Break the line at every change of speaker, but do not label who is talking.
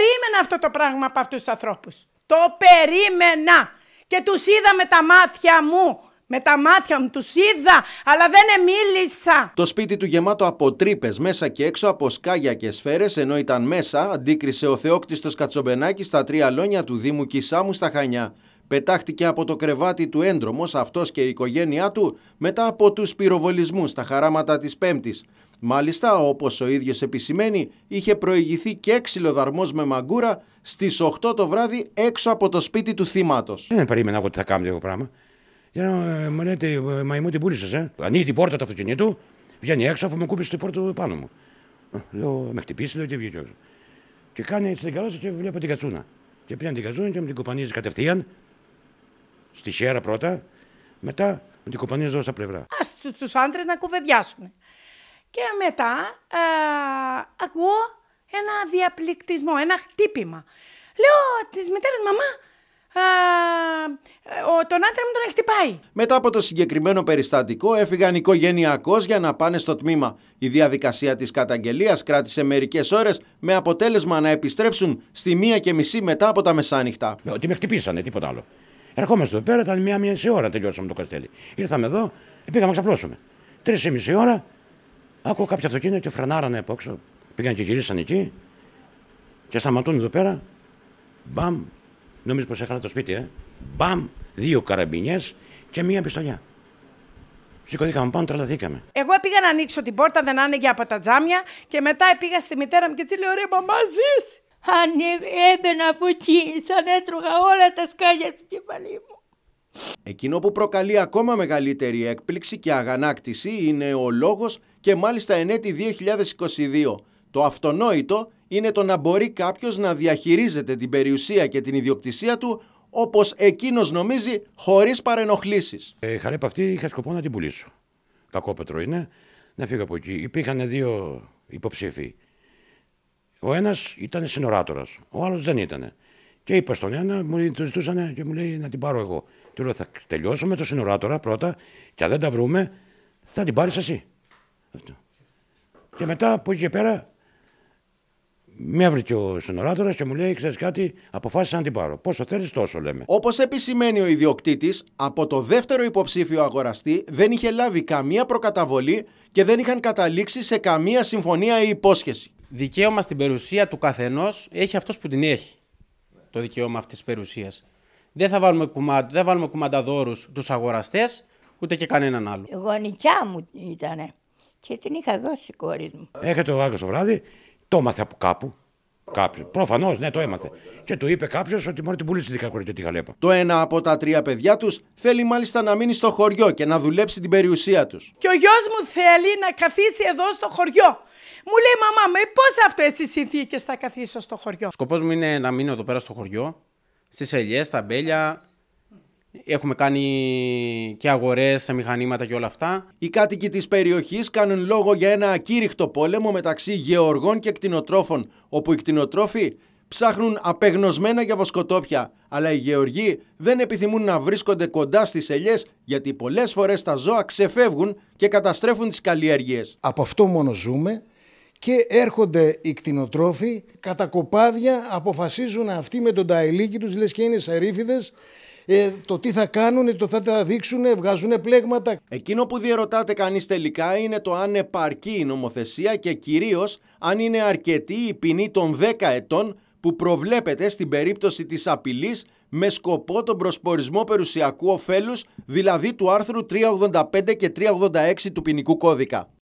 περίμενα αυτό το πράγμα από αυτούς τους ανθρώπους. Το περίμενα. Και τους είδα με τα μάτια μου. Με τα μάτια μου τους είδα, αλλά δεν εμίλησα.
Το σπίτι του γεμάτο από μέσα και έξω, από σκάγια και σφαίρες ενώ ήταν μέσα, αντίκρισε ο Θεόκτιστος Κατσομπενάκης στα τρία λόνια του Δήμου Κισάμου στα Χανιά πετάχτηκε από το κρεβάτι του έντρομος αυτός και η οικογένειά του μετά από τους πυροβολισμούς στα χαράματα της Πέμπτης. Μάλιστα, όπως ο ίδιος επισημαίνει, είχε προηγηθεί και δαρμός με μαγκούρα στις 8 το βράδυ έξω από το σπίτι του θύματος.
Δεν περίμενα ότι θα κάνω τέτοιο πράγμα. Για να ε, μου λέτε, ε, μαϊμού την πούλησες, ε. Ανοίγει την πόρτα του αυτοκινήτου, βγαίνει έξω αφού με κούπησε την πόρτα πάνω μου. Λέω, με χτυπήσεις, λέω και βγήκε όσο. Και κάνει τι καρότσα και βλέπω την κατσούνα. Και πήγαν την κατσούνα και με την κουπανίζει κατευθείαν Στη χέρα πρώτα, μετά με την κοπανία εδώ στα πλευρά.
Ας τους άντρες να κουβεντιάσουν. Και μετά α, ακούω ένα διαπληκτισμό, ένα χτύπημα. Λέω της μητέρας μαμά, α, ο, τον άντρα μου τον έχει χτυπάει.
Μετά από το συγκεκριμένο περιστατικό έφυγαν οικογενειακώς για να πάνε στο τμήμα. Η διαδικασία της καταγγελίας κράτησε μερικές ώρες με αποτέλεσμα να
επιστρέψουν στη μία και μισή μετά από τα μεσάνυχτα. Ότι με χτυπήσανε, τίποτα άλλο. Ερχόμαστε εδώ πέρα, ήταν μία μισή ώρα τελειώσαμε το καστέλι. Ήρθαμε εδώ, πήγαμε να ξαπλώσουμε. Τρεις ή μισή ώρα, άκουγα κάποια αυτοκίνητα και φρενάρανε από έξω. Πήγαν και γυρίσαν εκεί και σταματούν εδώ πέρα. Μπαμ, νομίζω πως έχανα το σπίτι, ε. Μπαμ, δύο καραμπινιές και μία πιστολιά. Σηκωθήκαμε πάνω, τρελαθήκαμε.
Εγώ πήγα να ανοίξω την πόρτα, δεν άνοιγε από τα τζάμια και μετά πήγα στη μητέρα μου και της λέω: Ρε, μαμά, αν έμπαινα από εκεί, σαν έτρωγα όλα τα σκάλια του κεφαλή μου.
Εκείνο που προκαλεί ακόμα μεγαλύτερη έκπληξη και αγανάκτηση είναι ο λόγος και μάλιστα εν έτη 2022. Το αυτονόητο είναι το να μπορεί κάποιος να διαχειρίζεται την περιουσία και την ιδιοκτησία του όπως εκείνος νομίζει
χωρίς παρενοχλήσεις. Ε, είχα σκοπό να την πουλήσω. Κακόπετρο είναι, να φύγω από εκεί. Υπήρχαν δύο υποψήφοι. Ο ένας ήταν συνοράτορα, ο άλλος δεν ήταν. Και είπα στον ένα, μου το ζητούσαν και μου λέει να την πάρω εγώ. Του λέω θα τελειώσω με το συνοράτορα πρώτα και αν δεν τα βρούμε θα την πάρεις εσύ. Αυτό. Και μετά από εκεί και πέρα με έβρικε ο συνοράτορα και μου λέει: Ξέρεις κάτι, αποφάσισα να την πάρω. Πόσο θέλεις, τόσο λέμε.
Όπως επισημαίνει ο ιδιοκτήτης, από το δεύτερο υποψήφιο αγοραστή δεν είχε λάβει καμία προκαταβολή και δεν
είχαν καταλήξει σε καμία συμφωνία ή υπόσχεση δικαίωμα στην περιουσία του καθενός έχει αυτός που την έχει. Το δικαίωμα αυτής της περιουσίας. Δεν θα βάλουμε, κουμα... δεν βάλουμε κουμανταδόρους τους αγοραστές, ούτε και κανέναν άλλο. Η
γονικιά μου ήτανε και την είχα δώσει η κόρη μου.
Έχετε το βράδυ το βράδυ, το έμαθα από κάπου. Κάποιος. Προφανώς, ναι, το έμαθε. Και του είπε κάποιος ότι μόνο την πουλήσει την τη γαλέπα. Το ένα από τα τρία παιδιά
τους θέλει μάλιστα να μείνει στο χωριό και να δουλέψει την περιουσία τους.
Και ο γιος μου θέλει να καθίσει εδώ στο χωριό. Μου λέει, Μαμά, με πώς αυτέ οι συνθήκε θα καθίσω στο
χωριό. Σκοπός μου είναι να μείνω εδώ πέρα στο χωριό, στις ελιές, στα μπέλια, Έχουμε κάνει και αγορές σε μηχανήματα και όλα αυτά. Οι κάτοικοι της περιοχής
κάνουν λόγο για ένα ακήρυχτο πόλεμο μεταξύ γεωργών και κτηνοτρόφων, όπου οι κτηνοτρόφοι ψάχνουν απεγνωσμένα για βοσκοτόπια, αλλά οι γεωργοί δεν επιθυμούν να βρίσκονται κοντά στις ελιές, γιατί πολλές φορές τα ζώα ξεφεύγουν και καταστρέφουν τις καλλιέργειες. Από αυτό μόνο ζούμε και έρχονται οι κτηνοτρόφοι, κατά κοπάδια αποφασίζουν αυτοί με τον ταελίκι τους λες και είναι ε, το τι θα κάνουν, το θα τα δείξουν, βγάζουν πλέγματα. Εκείνο που διερωτάται κανείς τελικά είναι το αν επαρκεί η νομοθεσία και κυρίως αν είναι αρκετή η ποινή των 10 ετών που προβλέπεται στην περίπτωση της απειλής με σκοπό τον προσπορισμό περιουσιακού ωφέλους, δηλαδή του άρθρου 385 και 386 του ποινικού κώδικα.